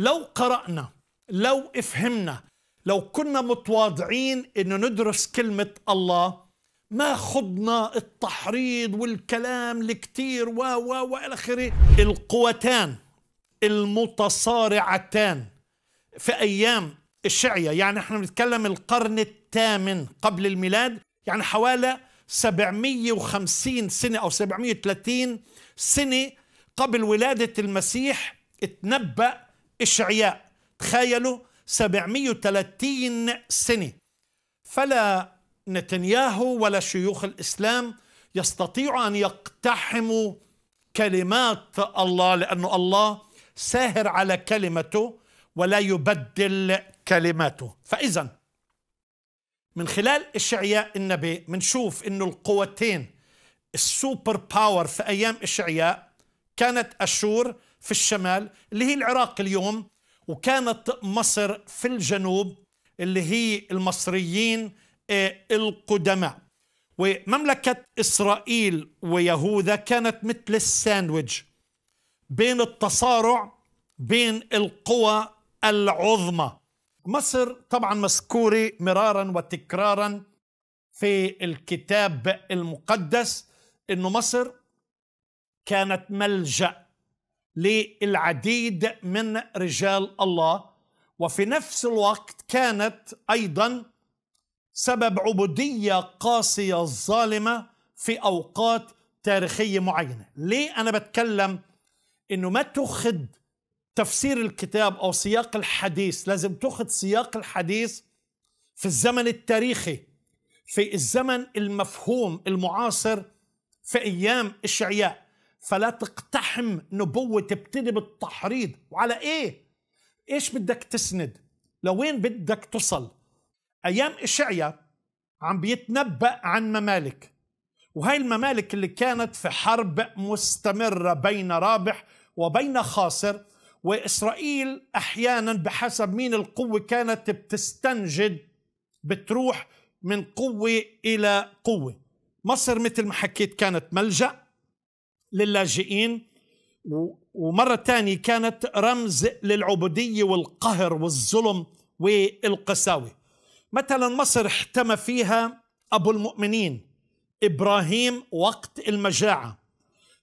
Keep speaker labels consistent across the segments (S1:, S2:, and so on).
S1: لو قرأنا لو افهمنا لو كنا متواضعين انه ندرس كلمة الله ما خضنا التحريض والكلام الكتير و و والى اخره القوتان المتصارعتان في ايام الشعية يعني احنا بنتكلم القرن الثامن قبل الميلاد يعني حوالي 750 سنة أو 730 سنة قبل ولادة المسيح اتنبأ الشعياء تخيلوا 730 سنة فلا نتنياهو ولا شيوخ الإسلام يستطيعوا أن يقتحموا كلمات الله لأنه الله ساهر على كلمته ولا يبدل كلماته فإذا من خلال إشعياء النبي منشوف أنه القوتين السوبر باور في أيام إشعياء كانت أشور في الشمال اللي هي العراق اليوم وكانت مصر في الجنوب اللي هي المصريين آه، القدماء ومملكة إسرائيل ويهوذا كانت مثل الساندويج بين التصارع بين القوى العظمى مصر طبعا مذكورة مرارا وتكرارا في الكتاب المقدس أن مصر كانت ملجأ للعديد من رجال الله وفي نفس الوقت كانت ايضا سبب عبوديه قاسيه ظالمه في اوقات تاريخيه معينه ليه انا بتكلم انه ما تاخذ تفسير الكتاب او سياق الحديث لازم تاخذ سياق الحديث في الزمن التاريخي في الزمن المفهوم المعاصر في ايام اشعياء فلا تقتحم نبوة تبتدي بالتحريض وعلى ايه ايش بدك تسند لوين بدك تصل ايام اشعيا عم بيتنبأ عن ممالك وهي الممالك اللي كانت في حرب مستمرة بين رابح وبين خاسر وإسرائيل أحيانا بحسب مين القوة كانت بتستنجد بتروح من قوة إلى قوة مصر مثل ما حكيت كانت ملجأ للاجئين ومرة ثانية كانت رمز للعبودية والقهر والظلم والقساوة مثلا مصر احتمى فيها أبو المؤمنين إبراهيم وقت المجاعة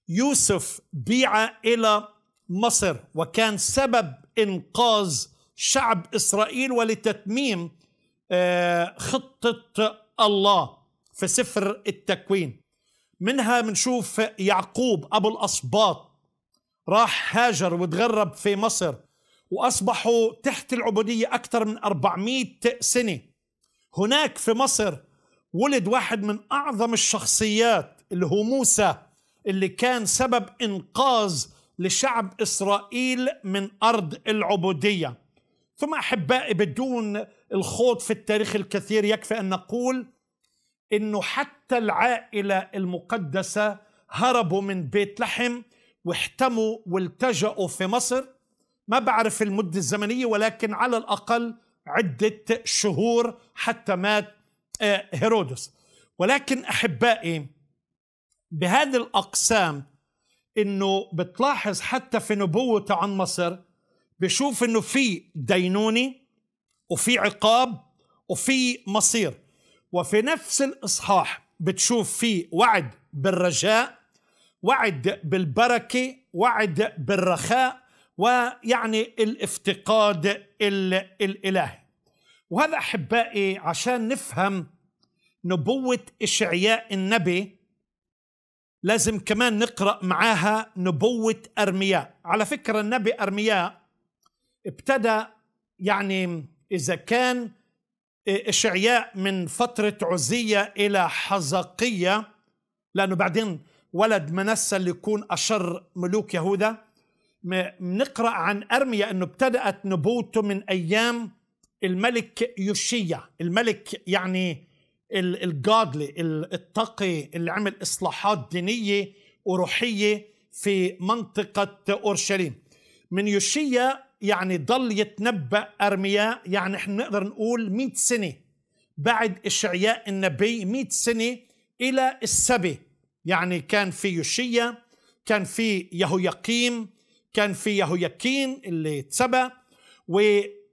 S1: يوسف بيع إلى مصر وكان سبب إنقاذ شعب إسرائيل ولتتميم آه، خطة الله في سفر التكوين منها منشوف يعقوب أبو الأصباط راح هاجر وتغرب في مصر وأصبحوا تحت العبودية أكثر من 400 سنة هناك في مصر ولد واحد من أعظم الشخصيات اللي هو موسى اللي كان سبب إنقاذ لشعب إسرائيل من أرض العبودية ثم أحبائي بدون الخوض في التاريخ الكثير يكفي أن نقول انه حتى العائله المقدسه هربوا من بيت لحم واحتموا والتجأوا في مصر ما بعرف المدة الزمنية ولكن على الأقل عدة شهور حتى مات آه، هيرودس ولكن أحبائي بهذه الأقسام أنه بتلاحظ حتى في نبوته عن مصر بشوف أنه في دينوني وفي عقاب وفي مصير وفي نفس الإصحاح بتشوف فيه وعد بالرجاء وعد بالبركة وعد بالرخاء ويعني الافتقاد الإلهي وهذا أحبائي عشان نفهم نبوة إشعياء النبي لازم كمان نقرأ معاها نبوة أرمياء على فكرة النبي أرمياء ابتدى يعني إذا كان إشعياء من فترة عزية إلى حزقية لأنه بعدين ولد منسى اللي يكون أشر ملوك يهوذا نقرأ عن أرميا أنه ابتدأت نبوته من أيام الملك يوشيا الملك يعني الجادلي التقي اللي عمل إصلاحات دينية وروحية في منطقة أورشليم من يوشيا يعني ضل يتنبأ أرمياء يعني احنا نقدر نقول 100 سنة بعد إشعياء النبي 100 سنة إلى السبي يعني كان في يوشيا كان في يهويقيم كان في يهوياكين اللي اتسبى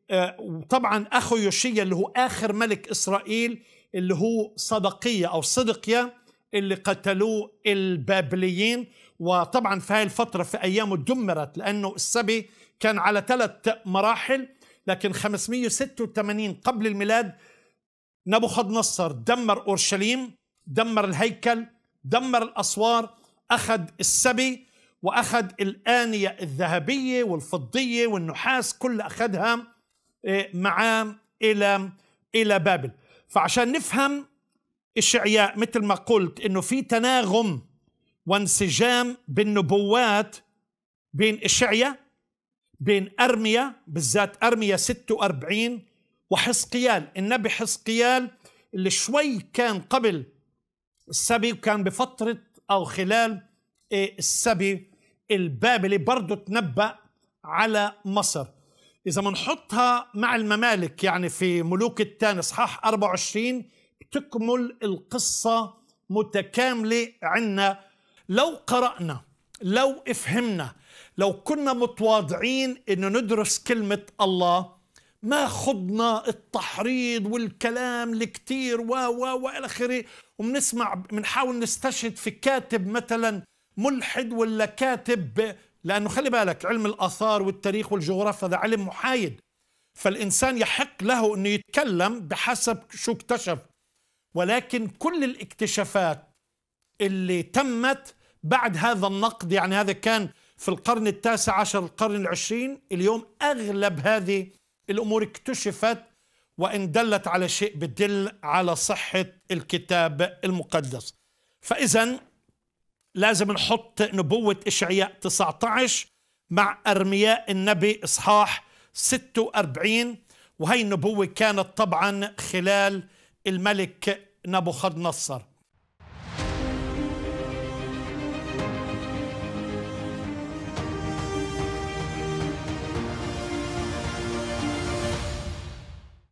S1: آه، وطبعا أخو يوشيا اللي هو آخر ملك إسرائيل اللي هو صدقية أو صدقية اللي قتلوه البابليين وطبعا في هاي الفترة في أيامه دمرت لأنه السبي كان على ثلاث مراحل لكن 586 قبل الميلاد نبوخذ نصر دمر أورشليم دمر الهيكل دمر الأسوار أخذ السبي وأخذ الآنية الذهبية والفضية والنحاس كل أخذها آه، معاه إلى إلى بابل فعشان نفهم إشعياء مثل ما قلت إنه في تناغم وانسجام بالنبوات بين إشعيا بين أرميا بالذات أرميا 46 وحسقيال النبي حسقيال اللي شوي كان قبل السبي وكان بفترة أو خلال إيه، السبي البابلي برضه تنبأ على مصر إذا بنحطها مع الممالك يعني في ملوك الثاني إصحاح 24 بتكمل القصة متكاملة عنا لو قرأنا لو افهمنا لو كنا متواضعين انه ندرس كلمة الله ما خضنا التحريض والكلام الكتير و و والى اخره وبنسمع بنحاول نستشهد في كاتب مثلا ملحد ولا كاتب لانه خلي بالك علم الاثار والتاريخ والجغرافيا هذا علم محايد فالانسان يحق له انه يتكلم بحسب شو اكتشف ولكن كل الاكتشافات اللي تمت بعد هذا النقد يعني هذا كان في القرن التاسع عشر القرن العشرين اليوم أغلب هذه الأمور اكتشفت وإن دلت على شيء بدل على صحة الكتاب المقدس فإذا لازم نحط نبوة إشعياء 19 مع أرمياء النبي إصحاح 46 وهي النبوة كانت طبعا خلال الملك نبوخذ نصر